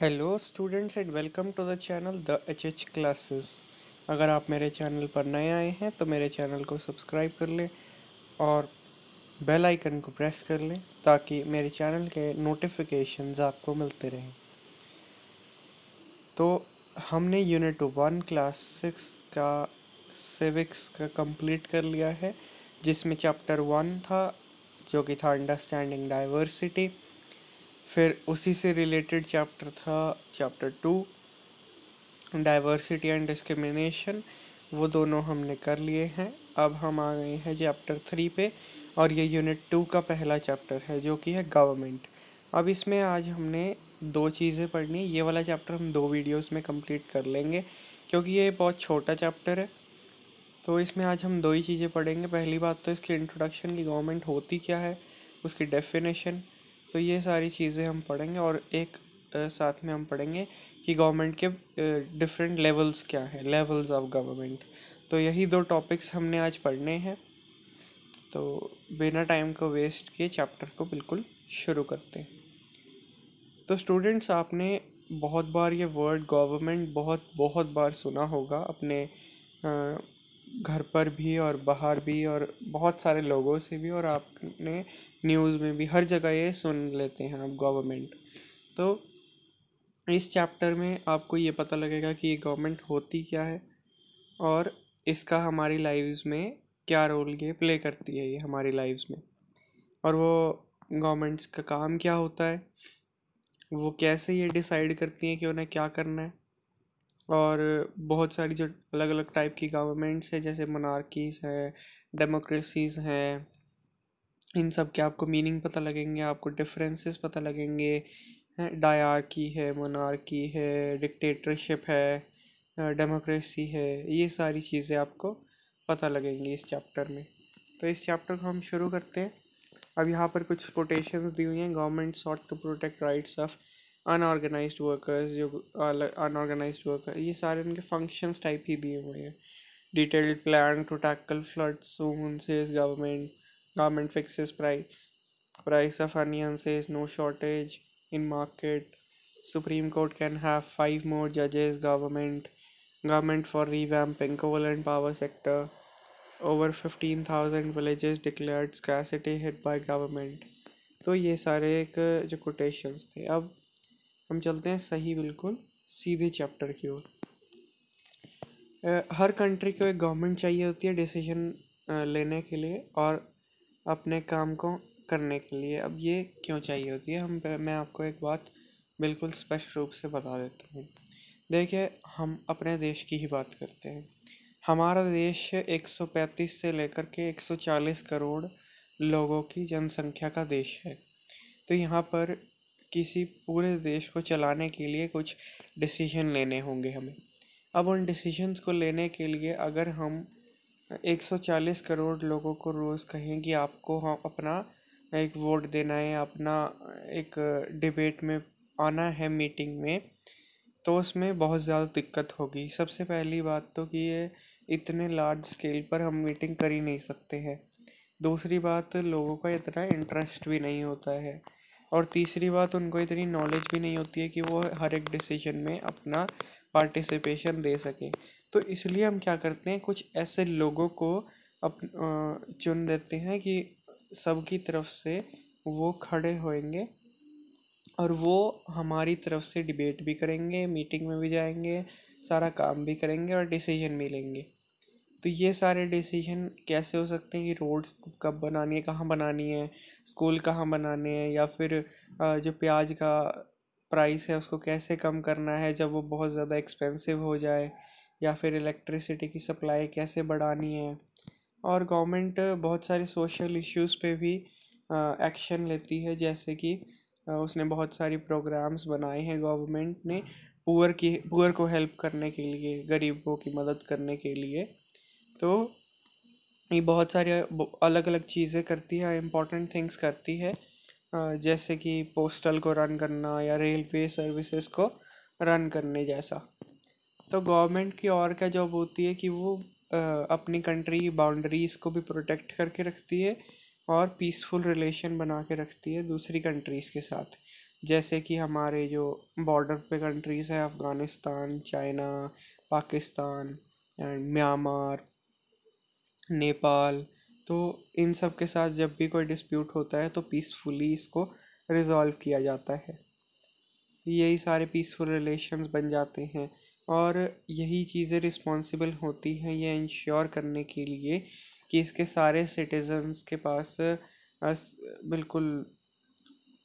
Hello students and welcome to the channel the H H classes अगर आप मेरे channel पर नए आए हैं तो मेरे चैनल को सब्सक्राइब कर लें और बेल आइकन को प्रेस कर लें ताकि मेरे चैनल के नोटिफिकेशंस आपको मिलते रहें तो हमने यूनिट वन क्लास सिक्स का सिविक्स का कंप्लीट कर लिया है जिसमें चैप्टर वन था जो कि था अंडरस्टैंडिंग डाइवर्सिटी फिर उसी से रिलेटेड चैप्टर था chapter two diversity and discrimination वो दोनों हमने कर लिए हैं अब हम आ गए हैं चैप्टर थ्री पे और ये यूनिट टू का पहला चैप्टर है जो कि है गवर्नमेंट अब इसमें आज हमने दो चीज़ें पढ़नी है ये वाला चैप्टर हम दो वीडियोस में कंप्लीट कर लेंगे क्योंकि ये बहुत छोटा चैप्टर है तो इसमें आज हम दो ही चीज़ें पढ़ेंगे पहली बात तो इसकी इंट्रोडक्शन की गवर्नमेंट होती क्या है उसकी डेफिनेशन तो ये सारी चीज़ें हम पढ़ेंगे और एक साथ में हम पढ़ेंगे कि गवर्नमेंट के डिफरेंट लेवल्स क्या हैं लेवल्स ऑफ गवर्नमेंट तो यही दो टॉपिक्स हमने आज पढ़ने हैं तो बिना टाइम को वेस्ट किए चैप्टर को बिल्कुल शुरू करते हैं तो स्टूडेंट्स आपने बहुत बार ये वर्ड गवर्नमेंट बहुत बहुत बार सुना होगा अपने घर पर भी और बाहर भी और बहुत सारे लोगों से भी और आपने न्यूज़ में भी हर जगह ये सुन लेते हैं आप गवर्नमेंट तो इस चैप्टर में आपको ये पता लगेगा कि ये गवर्नमेंट होती क्या है और इसका हमारी लाइव्स में क्या रोल ये प्ले करती है ये हमारी लाइव्स में और वो गवर्नमेंट्स का काम क्या होता है वो कैसे ये डिसाइड करती हैं कि उन्हें क्या करना है और बहुत सारी जो अलग अलग टाइप की गवर्नमेंट्स है जैसे मनार्कीज़ हैं डेमोक्रेसीज़ हैं इन सब के आपको मीनिंग पता लगेंगे आपको डिफरेंसेस पता लगेंगे डायार्की है मोनार्की है डिक्टेटरशिप है डेमोक्रेसी है ये सारी चीज़ें आपको पता लगेंगी इस चैप्टर में तो इस चैप्टर को हम शुरू करते हैं अब यहाँ पर कुछ कोटेशंस दी हुई हैं government sought to protect rights of unorganise workers जो अनऑर्गेनाइज uh, वर्कर ये सारे उनके फंक्शन टाइप ही दिए हुए हैं detailed plan to tackle flood सोनसेज government government fix price price of onions no shortage in market supreme court can have five more जजेस government government for revamping coal and power sector over fifteen thousand villages declared scarcity hit by government तो ये सारे एक जो quotations थे अब हम चलते हैं सही बिल्कुल सीधे चैप्टर की ओर हर कंट्री को एक गवर्नमेंट चाहिए होती है डिसीजन लेने के लिए और अपने काम को करने के लिए अब ये क्यों चाहिए होती है हम मैं आपको एक बात बिल्कुल स्पष्ट रूप से बता देता हूँ देखिए हम अपने देश की ही बात करते हैं हमारा देश 135 से लेकर के 140 करोड़ लोगों की जनसंख्या का देश है तो यहाँ पर किसी पूरे देश को चलाने के लिए कुछ डिसीजन लेने होंगे हमें अब उन डिसीजंस को लेने के लिए अगर हम 140 करोड़ लोगों को रोज़ कहें कि आपको हम अपना एक वोट देना है अपना एक डिबेट में आना है मीटिंग में तो उसमें बहुत ज़्यादा दिक्कत होगी सबसे पहली बात तो कि ये इतने लार्ज स्केल पर हम मीटिंग कर ही नहीं सकते हैं दूसरी बात लोगों का इतना इंटरेस्ट भी नहीं होता है और तीसरी बात उनको इतनी नॉलेज भी नहीं होती है कि वो हर एक डिसीजन में अपना पार्टिसिपेशन दे सके तो इसलिए हम क्या करते हैं कुछ ऐसे लोगों को अप चुन देते हैं कि सबकी तरफ से वो खड़े होएंगे और वो हमारी तरफ से डिबेट भी करेंगे मीटिंग में भी जाएंगे सारा काम भी करेंगे और डिसीजन भी लेंगे तो ये सारे डिसीजन कैसे हो सकते हैं कि रोड्स कब बनानी है कहाँ बनानी है स्कूल कहाँ बनाने हैं या फिर जो प्याज का प्राइस है उसको कैसे कम करना है जब वो बहुत ज़्यादा एक्सपेंसिव हो जाए या फिर इलेक्ट्रिसिटी की सप्लाई कैसे बढ़ानी है और गवर्नमेंट बहुत सारे सोशल इश्यूज़ पे भी एक्शन लेती है जैसे कि उसने बहुत सारी प्रोग्राम्स बनाए हैं गवर्नमेंट ने पुअर की पुअर को हेल्प करने के लिए गरीबों की मदद करने के लिए तो ये बहुत सारी अलग अलग चीज़ें करती है इम्पोर्टेंट थिंग्स करती है जैसे कि पोस्टल को रन करना या रेलवे सर्विसेज को रन करने जैसा तो गवर्नमेंट की और क्या जॉब होती है कि वो अपनी कंट्री की बाउंड्रीज़ को भी प्रोटेक्ट करके रखती है और पीसफुल रिलेशन बना के रखती है दूसरी कंट्रीज़ के साथ जैसे कि हमारे जो बॉर्डर पे कंट्रीज़ है Afghanistan China Pakistan and Myanmar Nepal तो इन सब के साथ जब भी कोई डिस्प्यूट होता है तो पीसफुली इसको रिज़ॉल्व किया जाता है यही सारे पीसफुल रिलेशंस बन जाते हैं और यही चीज़ें रिस्पॉन्सिबल होती हैं ये इंश्योर करने के लिए कि इसके सारे सिटीजन्स के पास बिल्कुल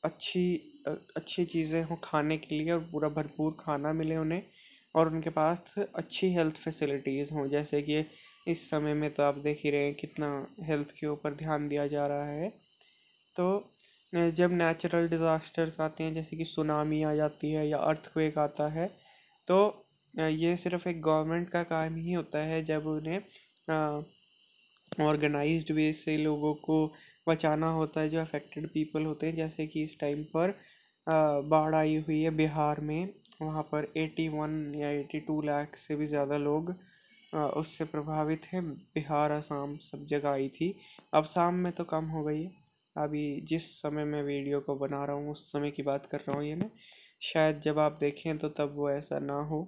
अच्छी अच्छी चीज़ें हों खाने के लिए और पूरा भरपूर खाना मिले उन्हें और उनके पास अच्छी हेल्थ फैसिलिटीज़ हों जैसे कि इस समय में तो आप देख ही रहे हैं कितना हेल्थ के ऊपर ध्यान दिया जा रहा है तो जब नेचुरल डिज़ास्टर्स आते हैं जैसे कि सुनामी आ जाती है या अर्थक्वेक आता है तो ये सिर्फ एक गवर्नमेंट का काम ही होता है जब उन्हें ऑर्गेनाइज्ड वे से लोगों को बचाना होता है जो अफेक्टेड पीपल होते हैं जैसे कि इस टाइम पर बाढ़ आई हुई है बिहार में वहाँ पर एटी वन या एटी टू लाख से भी ज़्यादा लोग उससे प्रभावित है बिहार असम सब जगह आई थी अब शाम में तो कम हो गई है अभी जिस समय मैं वीडियो को बना रहा हूँ उस समय की बात कर रहा हूँ ये मैं शायद जब आप देखें तो तब वो ऐसा ना हो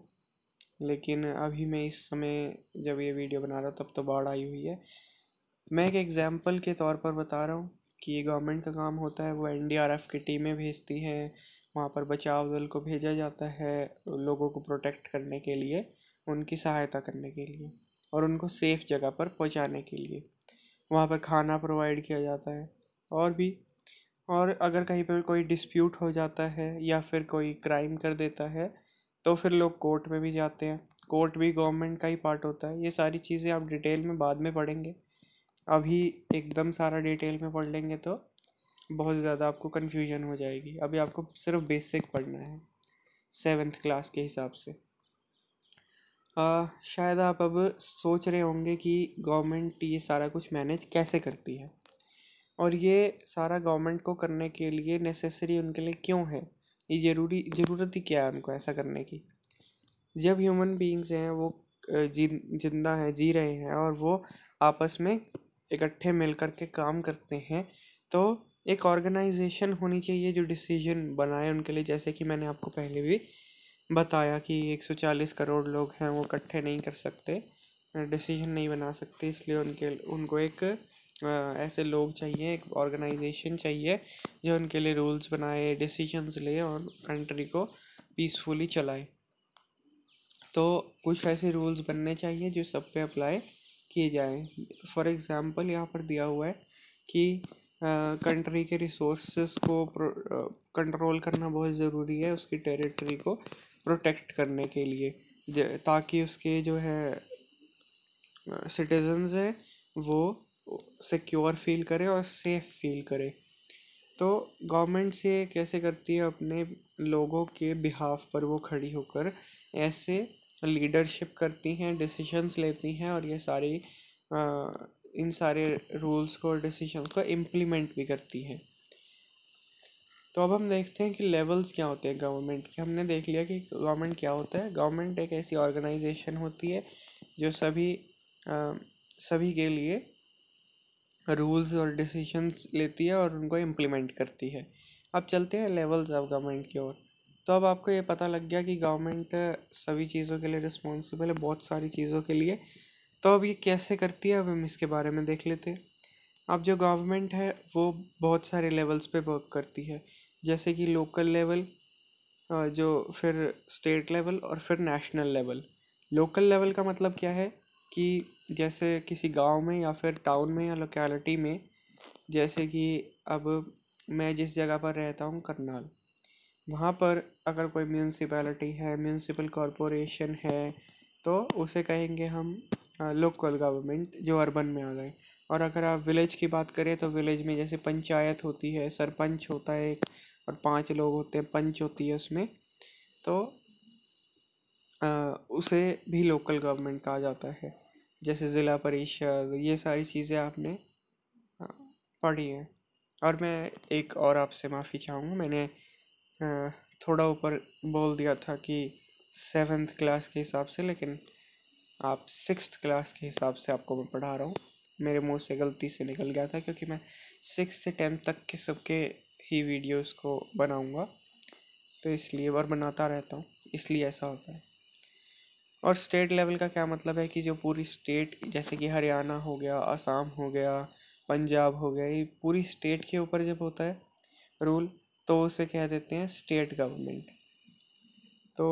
लेकिन अभी मैं इस समय जब ये वीडियो बना रहा हूँ तब तो बाढ़ आई हुई है मैं एक एग्ज़ाम्पल के तौर पर बता रहा हूँ कि ये गवर्नमेंट का काम होता है वो एन की टीमें भेजती हैं वहाँ पर बचाव दल को भेजा जाता है लोगों को प्रोटेक्ट करने के लिए उनकी सहायता करने के लिए और उनको सेफ़ जगह पर पहुंचाने के लिए वहाँ पर खाना प्रोवाइड किया जाता है और भी और अगर कहीं पर कोई डिस्प्यूट हो जाता है या फिर कोई क्राइम कर देता है तो फिर लोग कोर्ट में भी जाते हैं कोर्ट भी गवर्नमेंट का ही पार्ट होता है ये सारी चीज़ें आप डिटेल में बाद में पढ़ेंगे अभी एकदम सारा डिटेल में पढ़ लेंगे तो बहुत ज़्यादा आपको कन्फ्यूजन हो जाएगी अभी आपको सिर्फ बेसिक पढ़ना है सेवेंथ क्लास के हिसाब से आ, शायद आप अब सोच रहे होंगे कि गवर्नमेंट ये सारा कुछ मैनेज कैसे करती है और ये सारा गवर्नमेंट को करने के लिए नेसेसरी उनके लिए क्यों है ये ज़रूरी ज़रूरत ही क्या है उनको ऐसा करने की जब ह्यूमन बींग्स हैं वो जी जिंदा हैं जी रहे हैं और वो आपस में इकट्ठे मिल कर के काम करते हैं तो एक ऑर्गेनाइजेशन होनी चाहिए जो डिसीजन बनाए उनके लिए जैसे कि मैंने आपको पहले भी बताया कि 140 करोड़ लोग हैं वो इकट्ठे नहीं कर सकते डिसीजन नहीं बना सकते इसलिए उनके उनको एक ऐसे लोग चाहिए एक ऑर्गेनाइजेशन चाहिए जो उनके लिए रूल्स बनाए डिसीजंस ले और कंट्री को पीसफुली चलाए तो कुछ ऐसे रूल्स बनने चाहिए जो सब पे अप्लाई किए जाएँ फॉर एग्ज़ाम्पल यहाँ पर दिया हुआ है कि कंट्री के रिसोर्स को कंट्रोल करना बहुत ज़रूरी है उसकी टेरिटरी को प्रोटेक्ट करने के लिए ताकि उसके जो है सिटीजन्स हैं वो सिक्योर फील करें और सेफ फील करें तो गवर्नमेंट से कैसे करती है अपने लोगों के बिहाफ पर वो खड़ी होकर ऐसे लीडरशिप करती हैं डिसीशंस लेती हैं और ये सारी इन सारे रूल्स को और डिसीजन को इम्प्लीमेंट भी करती है तो अब हम देखते हैं कि लेवल्स क्या होते हैं गवर्नमेंट के हमने देख लिया कि गवर्नमेंट क्या होता है गवर्नमेंट एक ऐसी ऑर्गेनाइजेशन होती है जो सभी आ, सभी के लिए रूल्स और डिसीजंस लेती है और उनको इम्प्लीमेंट करती है अब चलते हैं लेवल्स ऑफ गवर्नमेंट की ओर तो अब आपको ये पता लग गया कि गवर्नमेंट सभी चीज़ों के लिए रिस्पॉन्सिबल है बहुत सारी चीज़ों के लिए तो अब ये कैसे करती है अब हम इसके बारे में देख लेते हैं अब जो गवर्नमेंट है वो बहुत सारे लेवल्स पे वर्क करती है जैसे कि लोकल लेवल जो फिर स्टेट लेवल और फिर नेशनल लेवल लोकल लेवल का मतलब क्या है कि जैसे किसी गांव में या फिर टाउन में या लोकेलिटी में जैसे कि अब मैं जिस जगह पर रहता हूँ करनाल वहाँ पर अगर कोई म्यूनसिपैलिटी है म्यूनसिपल कॉरपोरेशन है तो उसे कहेंगे हम लोकल गवर्नमेंट जो अर्बन में आ गए और अगर आप विलेज की बात करें तो विलेज में जैसे पंचायत होती है सरपंच होता है एक और पांच लोग होते हैं पंच होती है उसमें तो आ, उसे भी लोकल गवर्नमेंट कहा जाता है जैसे ज़िला परिषद ये सारी चीज़ें आपने पढ़ी हैं और मैं एक और आपसे माफ़ी चाहूँगा मैंने आ, थोड़ा ऊपर बोल दिया था कि सेवेंथ क्लास के हिसाब से लेकिन आप सिक्स क्लास के हिसाब से आपको मैं पढ़ा रहा हूँ मेरे मुंह से गलती से निकल गया था क्योंकि मैं सिक्स से टेंथ तक के सबके ही वीडियोस को बनाऊंगा तो इसलिए और बनाता रहता हूँ इसलिए ऐसा होता है और स्टेट लेवल का क्या मतलब है कि जो पूरी स्टेट जैसे कि हरियाणा हो गया असम हो गया पंजाब हो गया ये पूरी स्टेट के ऊपर जब होता है रूल तो उसे कह देते हैं स्टेट गवर्नमेंट तो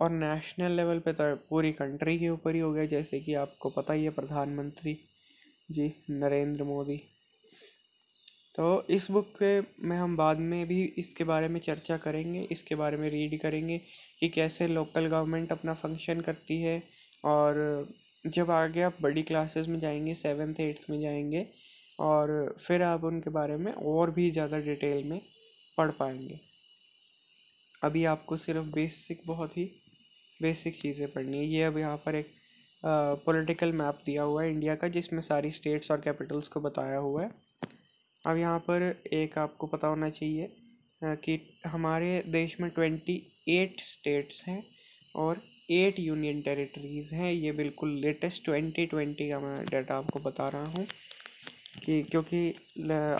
और नेशनल लेवल पे तो पूरी कंट्री के ऊपर ही हो गया जैसे कि आपको पता ही है प्रधानमंत्री जी नरेंद्र मोदी तो इस बुक के में हम बाद में भी इसके बारे में चर्चा करेंगे इसके बारे में रीड करेंगे कि कैसे लोकल गवर्नमेंट अपना फंक्शन करती है और जब आगे आप बड़ी क्लासेस में जाएंगे सेवन्थ एट्थ में जाएंगे और फिर आप उनके बारे में और भी ज़्यादा डिटेल में पढ़ पाएंगे अभी आपको सिर्फ बेसिक बहुत ही बेसिक चीज़ें पढ़नी है ये अब यहाँ पर एक पॉलिटिकल मैप दिया हुआ है इंडिया का जिसमें सारी स्टेट्स और कैपिटल्स को बताया हुआ है अब यहाँ पर एक आपको पता होना चाहिए कि हमारे देश में ट्वेंटी एट स्टेट्स हैं और एट यूनियन टेरिटरीज़ हैं ये बिल्कुल लेटेस्ट ट्वेंटी ट्वेंटी का मैं डाटा आपको बता रहा हूँ कि क्योंकि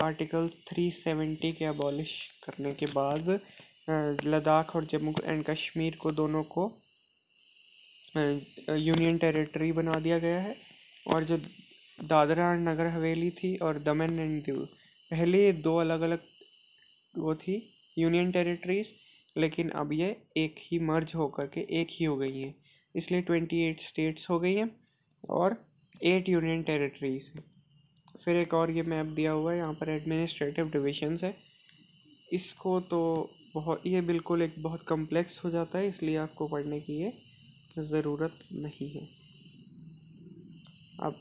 आर्टिकल थ्री सेवेंटी के अबॉलिश करने के बाद लद्दाख और जम्मू एंड कश्मीर को दोनों को यूनियन टेरिटरी बना दिया गया है और जो दादरा नगर हवेली थी और दमन एंड दीव पहले दो अलग अलग वो थी यूनियन टेरिटरीज लेकिन अब ये एक ही मर्ज होकर के एक ही हो गई हैं इसलिए ट्वेंटी एट स्टेट्स हो गई हैं और एट यूनियन टेरिटरीज हैं फिर एक और ये मैप दिया हुआ है यहाँ पर एडमिनिस्ट्रेटिव डिविजन्स है इसको तो बहुत ये बिल्कुल एक बहुत कम्प्लेक्स हो जाता है इसलिए आपको पढ़ने की ये ज़रूरत नहीं है अब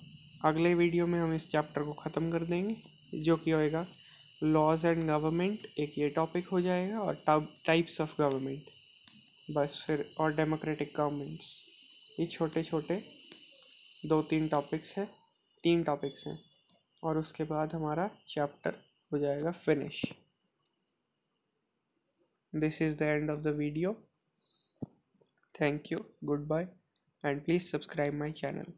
अगले वीडियो में हम इस चैप्टर को ख़त्म कर देंगे जो कि होएगा लॉज एंड गवर्नमेंट एक ये टॉपिक हो जाएगा और टाइप्स ऑफ गवर्नमेंट बस फिर और डेमोक्रेटिक गवर्नमेंट्स ये छोटे छोटे दो तीन टॉपिक्स हैं तीन टॉपिक्स हैं और उसके बाद हमारा चैप्टर हो जाएगा finish this is the end of the video Thank you, goodbye, and please subscribe my channel.